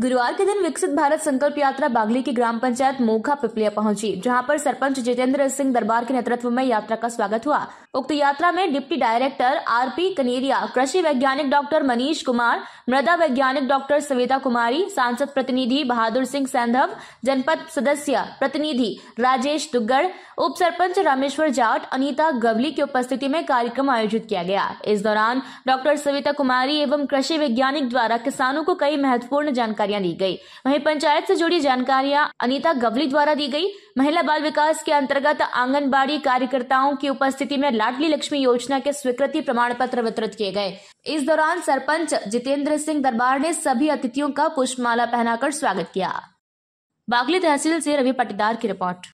गुरुवार के दिन विकसित भारत संकल्प यात्रा बागली की ग्राम पंचायत मोखा पिपलिया पहुंची जहां पर सरपंच जितेंद्र सिंह दरबार के नेतृत्व में यात्रा का स्वागत हुआ उक्त यात्रा में डिप्टी डायरेक्टर आरपी कनेरिया कृषि वैज्ञानिक डॉक्टर मनीष कुमार मृदा वैज्ञानिक डॉक्टर सविता कुमारी सांसद प्रतिनिधि बहादुर सिंह सैंधव जनपद सदस्य प्रतिनिधि राजेश दुग्गड़ उप सरपंच रामेश्वर जाट अनिता गवली की उपस्थिति में कार्यक्रम आयोजित किया गया इस दौरान डॉक्टर सविता कुमारी एवं कृषि वैज्ञानिक द्वारा किसानों को कई महत्वपूर्ण जानकारी जानकारियां ली गई वहीं पंचायत से जुड़ी जानकारियां अनीता गवली द्वारा दी गई महिला बाल विकास के अंतर्गत आंगनबाड़ी कार्यकर्ताओं की उपस्थिति में लाडली लक्ष्मी योजना के स्वीकृति प्रमाण पत्र वितरित किए गए इस दौरान सरपंच जितेंद्र सिंह दरबार ने सभी अतिथियों का पुष्पमाला पहनाकर स्वागत किया बागली तहसील से रवि पटीदार की रिपोर्ट